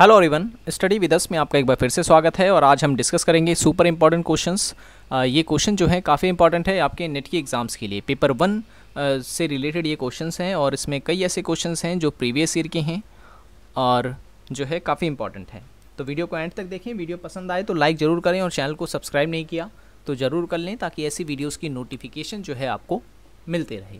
hello everyone study with us में आपका एक बार फिर से स्वागत है और आज हम डिस्कस करेंगे सुपर इंपॉर्टेंट क्वेश्चंस ये क्वेश्चन जो है काफ़ी इंपॉर्टेंट है आपके नेट e के एग्ज़ाम्स के लिए पेपर वन से रिलेटेड ये क्वेश्चंस हैं और इसमें कई ऐसे क्वेश्चंस हैं जो प्रीवियस ईयर के हैं और जो है काफ़ी इंपॉर्टेंट है तो वीडियो को एंड तक देखें वीडियो पसंद आए तो लाइक ज़रूर करें और चैनल को सब्सक्राइब नहीं किया तो ज़रूर कर लें ताकि ऐसी वीडियोज़ की नोटिफिकेशन जो है आपको मिलते रहे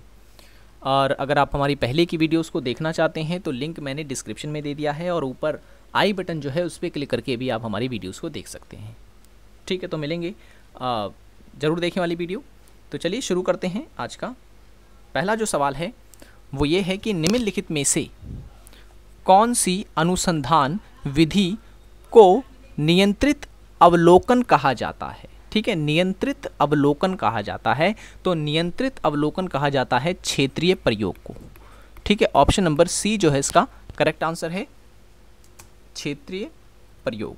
और अगर आप हमारी पहले की वीडियोज़ को देखना चाहते हैं तो लिंक मैंने डिस्क्रिप्शन में दे दिया है और ऊपर आई बटन जो है उस पर क्लिक करके भी आप हमारी वीडियोज़ को देख सकते हैं ठीक है तो मिलेंगे ज़रूर देखने वाली वीडियो तो चलिए शुरू करते हैं आज का पहला जो सवाल है वो ये है कि निम्नलिखित में से कौन सी अनुसंधान विधि को नियंत्रित अवलोकन कहा जाता है ठीक है नियंत्रित अवलोकन कहा जाता है तो नियंत्रित अवलोकन कहा जाता है क्षेत्रीय प्रयोग को ठीक है ऑप्शन नंबर सी जो है इसका करेक्ट आंसर है क्षेत्रीय प्रयोग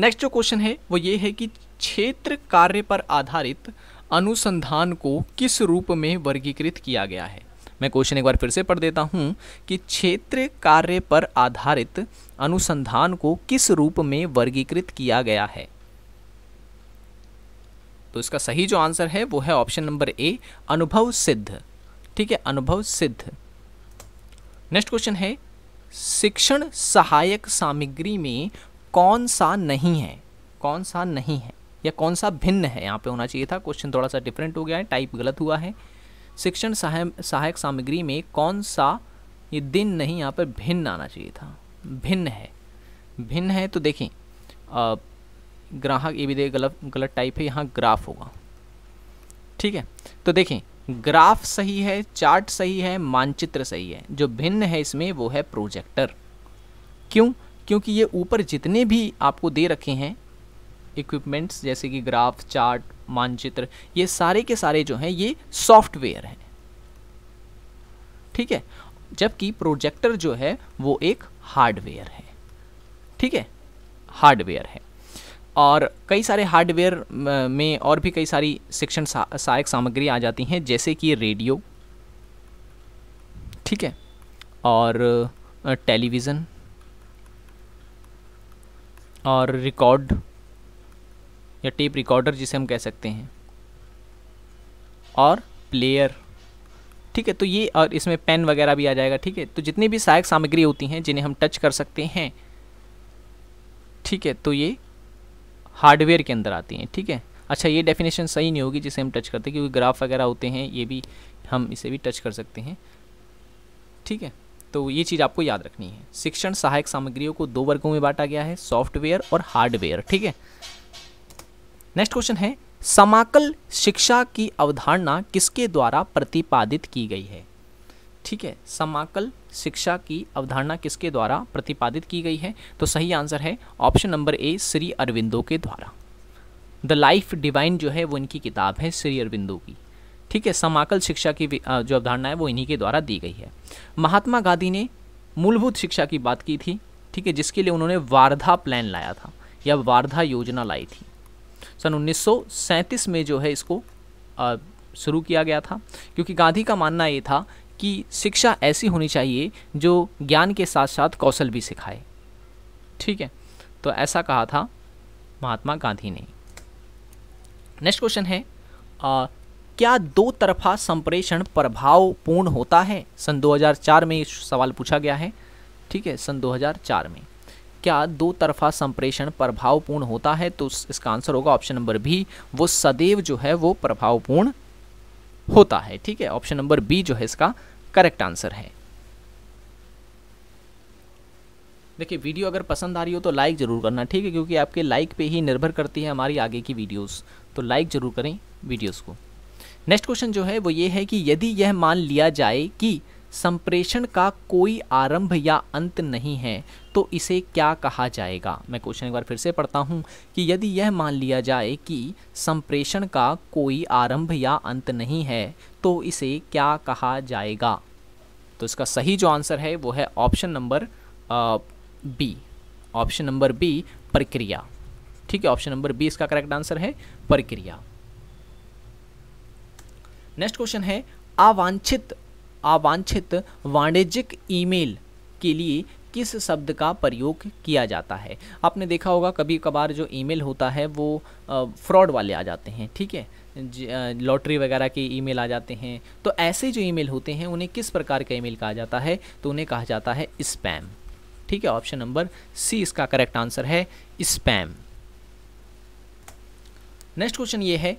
नेक्स्ट जो क्वेश्चन है वो ये है कि क्षेत्र कार्य पर आधारित अनुसंधान को किस रूप में वर्गीकृत किया गया है मैं क्वेश्चन एक बार फिर से पढ़ देता हूँ कि क्षेत्र कार्य पर आधारित अनुसंधान को किस रूप में वर्गीकृत किया गया है तो इसका सही जो आंसर है वो है ऑप्शन नंबर ए अनुभव सिद्ध ठीक है अनुभव सिद्ध नेक्स्ट क्वेश्चन है शिक्षण सहायक सामग्री में कौन सा नहीं है कौन सा नहीं है या कौन सा भिन्न है यहाँ पे होना चाहिए था क्वेश्चन थोड़ा सा डिफरेंट हो गया है टाइप गलत हुआ है शिक्षण सहाय सहायक सामग्री में कौन सा ये दिन नहीं यहाँ पर भिन्न आना चाहिए था भिन्न है भिन्न है तो देखें ग्राहक ये भी देख गलत गलत टाइप है यहाँ ग्राफ होगा ठीक है तो देखें ग्राफ सही है चार्ट सही है मानचित्र सही है जो भिन्न है इसमें वो है प्रोजेक्टर क्यों क्योंकि ये ऊपर जितने भी आपको दे रखे हैं इक्विपमेंट्स जैसे कि ग्राफ चार्ट मानचित्र ये सारे के सारे जो हैं ये सॉफ्टवेयर हैं ठीक है जबकि प्रोजेक्टर जो है वो एक हार्डवेयर है ठीक है हार्डवेयर है और कई सारे हार्डवेयर में और भी कई सारी शिक्षण सा, सहायक सामग्री आ जाती हैं जैसे कि रेडियो ठीक है और टेलीविज़न और रिकॉर्ड या टेप रिकॉर्डर जिसे हम कह सकते हैं और प्लेयर ठीक है तो ये और इसमें पेन वगैरह भी आ जाएगा ठीक है तो जितनी भी सहायक सामग्री होती हैं जिन्हें हम टच कर सकते हैं ठीक है तो ये हार्डवेयर के अंदर आती हैं ठीक है अच्छा ये डेफिनेशन सही नहीं होगी जिसे हम टच करते हैं क्योंकि ग्राफ वगैरह होते हैं ये भी हम इसे भी टच कर सकते हैं ठीक है तो ये चीज़ आपको याद रखनी है शिक्षण सहायक सामग्रियों को दो वर्गों में बांटा गया है सॉफ्टवेयर और हार्डवेयर ठीक है नेक्स्ट क्वेश्चन है समाकल शिक्षा की अवधारणा किसके द्वारा प्रतिपादित की गई है ठीक है समाकल शिक्षा की अवधारणा किसके द्वारा प्रतिपादित की गई है तो सही आंसर है option number A Shri Aurobindo के द्वारा द लाइफ डिवाइन जो है वो इनकी किताब है श्री अरविंदो की ठीक है समाकल शिक्षा की जो अवधारणा है वो इन्हीं के द्वारा दी गई है महात्मा गांधी ने मूलभूत शिक्षा की बात की थी ठीक है जिसके लिए उन्होंने वार्धा प्लान लाया था या वार्धा योजना लाई थी सन उन्नीस में जो है इसको शुरू किया गया था क्योंकि गांधी का मानना ये था कि शिक्षा ऐसी होनी चाहिए जो ज्ञान के साथ साथ कौशल भी सिखाए ठीक है तो ऐसा कहा था महात्मा गांधी ने नेक्स्ट क्वेश्चन है आ, क्या दो तरफा संप्रेषण प्रभावपूर्ण होता है सन 2004 में सवाल पूछा गया है ठीक है सन 2004 में क्या दो तरफा संप्रेषण प्रभावपूर्ण होता है तो इसका आंसर होगा ऑप्शन नंबर बी वो सदैव जो है वो प्रभावपूर्ण होता है ठीक है ऑप्शन नंबर बी जो है इसका करेक्ट आंसर है देखिए वीडियो अगर पसंद आ रही हो तो लाइक ज़रूर करना ठीक है क्योंकि आपके लाइक पे ही निर्भर करती है हमारी आगे की वीडियोस तो लाइक ज़रूर करें वीडियोस को नेक्स्ट क्वेश्चन जो है वो ये है कि यदि यह मान लिया जाए कि संप्रेषण का कोई आरंभ या अंत नहीं है तो इसे क्या कहा जाएगा मैं क्वेश्चन एक बार फिर से पढ़ता हूँ कि यदि यह मान लिया जाए कि संप्रेषण का कोई आरंभ या अंत नहीं है तो इसे क्या कहा जाएगा तो इसका सही जो आंसर है वो है option number B option number B प्रक्रिया ठीक है ऑप्शन नंबर बी इसका करेक्ट आंसर है प्रक्रिया नेक्स्ट क्वेश्चन है अवांछित अवांछित वाणिज्यिक ईमेल के लिए किस शब्द का प्रयोग किया जाता है आपने देखा होगा कभी कभार जो ईमेल होता है वो फ्रॉड वाले आ जाते हैं ठीक है लॉटरी वगैरह के ईमेल आ जाते हैं तो ऐसे जो ईमेल होते हैं उन्हें किस प्रकार का ईमेल कहा जाता है तो उन्हें कहा जाता है स्पैम ठीक है ऑप्शन नंबर सी इसका करेक्ट आंसर है स्पैम नेक्स्ट क्वेश्चन ये है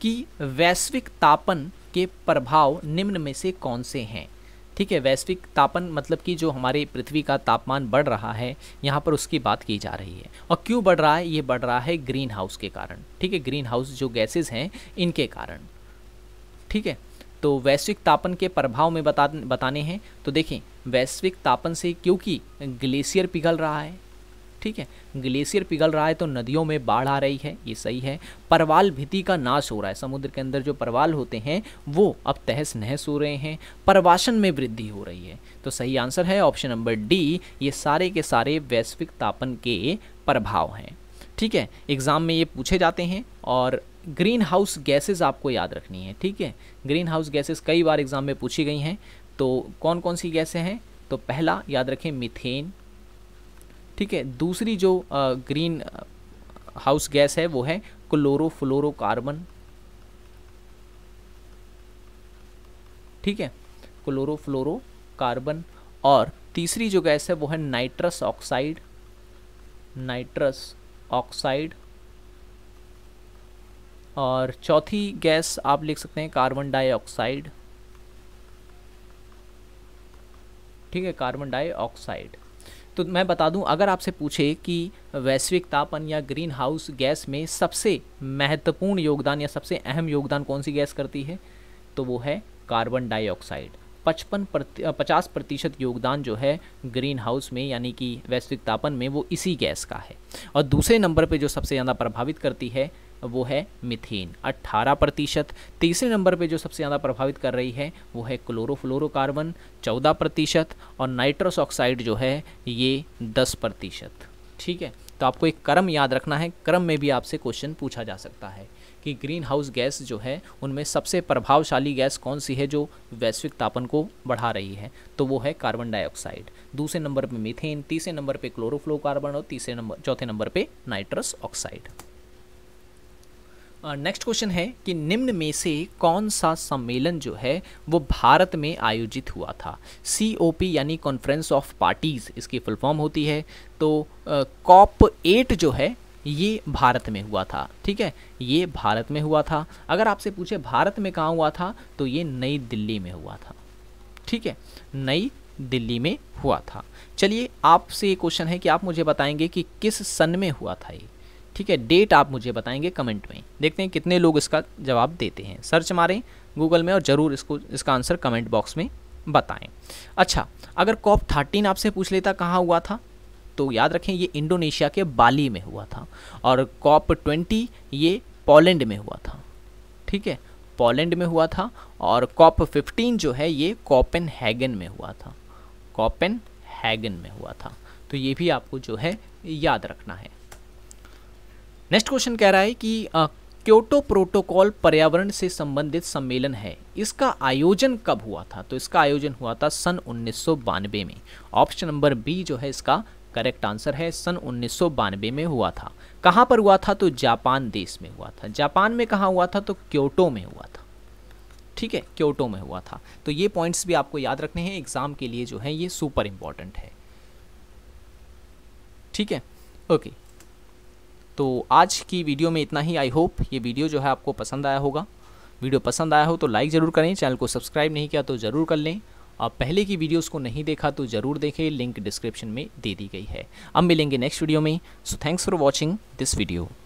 कि वैश्विक तापन के प्रभाव निम्न में से कौन से हैं ठीक है वैश्विक तापन मतलब कि जो हमारे पृथ्वी का तापमान बढ़ रहा है यहाँ पर उसकी बात की जा रही है और क्यों बढ़ रहा है ये बढ़ रहा है ग्रीन हाउस के कारण ठीक है ग्रीन हाउस जो गैसेज हैं इनके कारण ठीक है तो वैश्विक तापन के प्रभाव में बता बताने हैं तो देखें वैश्विक तापन से क्योंकि ग्लेशियर पिघल रहा है ठीक है ग्लेशियर पिघल रहा है तो नदियों में बाढ़ आ रही है ये सही है परवाल भीति का नाश हो रहा है समुद्र के अंदर जो परवाल होते हैं वो अब तहस नहस हो रहे हैं परवासन में वृद्धि हो रही है तो सही आंसर है ऑप्शन नंबर डी ये सारे के सारे वैश्विक तापन के प्रभाव हैं ठीक है एग्ज़ाम में ये पूछे जाते हैं और ग्रीन हाउस गैसेज आपको याद रखनी है ठीक है ग्रीन हाउस गैसेज कई बार एग्ज़ाम में पूछी गई हैं तो कौन कौन सी गैसें हैं तो पहला याद रखें मिथेन ठीक है दूसरी जो ग्रीन हाउस गैस है वो है क्लोरोफ्लोरोकार्बन ठीक है क्लोरोफ्लोरोकार्बन और तीसरी जो गैस है वो है नाइट्रस ऑक्साइड नाइट्रस ऑक्साइड और चौथी गैस आप लिख सकते हैं कार्बन डाइऑक्साइड ठीक है कार्बन डाइऑक्साइड तो मैं बता दूं अगर आपसे पूछे कि वैश्विक तापन या ग्रीन हाउस गैस में सबसे महत्वपूर्ण योगदान या सबसे अहम योगदान कौन सी गैस करती है तो वो है कार्बन डाइऑक्साइड पचपन प्रति पचास प्रतिशत योगदान जो है ग्रीन हाउस में यानी कि वैश्विक तापन में वो इसी गैस का है और दूसरे नंबर पे जो सबसे ज़्यादा प्रभावित करती है वो है मिथेन 18 प्रतिशत तीसरे नंबर पे जो सबसे ज़्यादा प्रभावित कर रही है वो है क्लोरोफ्लोरोकार्बन 14 प्रतिशत और नाइट्रस ऑक्साइड जो है ये 10 प्रतिशत ठीक है तो आपको एक क्रम याद रखना है क्रम में भी आपसे क्वेश्चन पूछा जा सकता है कि ग्रीन हाउस गैस जो है उनमें सबसे प्रभावशाली गैस कौन सी है जो वैश्विक तापन को बढ़ा रही है तो वो है कार्बन डाइऑक्साइड दूसरे नंबर पे मीथेन तीसरे नंबर पे क्लोरोफ्लोकार्बन और तीसरे नंबर चौथे नंबर पे नाइट्रस ऑक्साइड नेक्स्ट क्वेश्चन है कि निम्न में से कौन सा सम्मेलन जो है वो भारत में आयोजित हुआ था सी ओ पी यानी कॉन्फ्रेंस ऑफ पार्टीज़ इसकी फुल फॉर्म होती है तो कॉप एट जो है ये भारत में हुआ था ठीक है ये भारत में हुआ था अगर आपसे पूछे भारत में कहाँ हुआ था तो ये नई दिल्ली में हुआ था ठीक है नई दिल्ली में हुआ था चलिए आपसे ये क्वेश्चन है कि आप मुझे बताएंगे कि किस सन में हुआ था ये ठीक है डेट आप मुझे बताएंगे कमेंट में देखते हैं कितने लोग इसका जवाब देते हैं सर्च मारें गूगल में और ज़रूर इसको इसका आंसर कमेंट बॉक्स में बताएं अच्छा अगर कॉप थर्टीन आपसे पूछ लेता कहाँ हुआ था तो याद रखें ये इंडोनेशिया के बाली में हुआ था और कॉप ट्वेंटी ये पोलैंड में हुआ था ठीक है पोलैंड में हुआ था और कॉप फिफ्टीन जो है ये कॉपन हैगन में हुआ था कॉपन हैगन में हुआ था तो ये भी आपको जो है याद रखना है नेक्स्ट क्वेश्चन कह रहा है कि क्योटो प्रोटोकॉल पर्यावरण से संबंधित सम्मेलन है इसका आयोजन कब हुआ था तो इसका आयोजन हुआ था सन उन्नीस में ऑप्शन नंबर बी जो है इसका करेक्ट आंसर है सन उन्नीस में हुआ था कहां पर हुआ था तो जापान देश में हुआ था जापान में कहां हुआ था तो क्योटो में हुआ था ठीक है क्योटो में हुआ था तो ये पॉइंट्स भी आपको याद रखने हैं एग्ज़ाम के लिए जो है ये सुपर इंपॉर्टेंट है ठीक है ओके तो आज की वीडियो में इतना ही आई होप ये वीडियो जो है आपको पसंद आया होगा वीडियो पसंद आया हो तो लाइक ज़रूर करें चैनल को सब्सक्राइब नहीं किया तो ज़रूर कर लें और पहले की वीडियोस को नहीं देखा तो ज़रूर देखें लिंक डिस्क्रिप्शन में दे दी गई है अब मिलेंगे नेक्स्ट वीडियो में so thanks for watching this video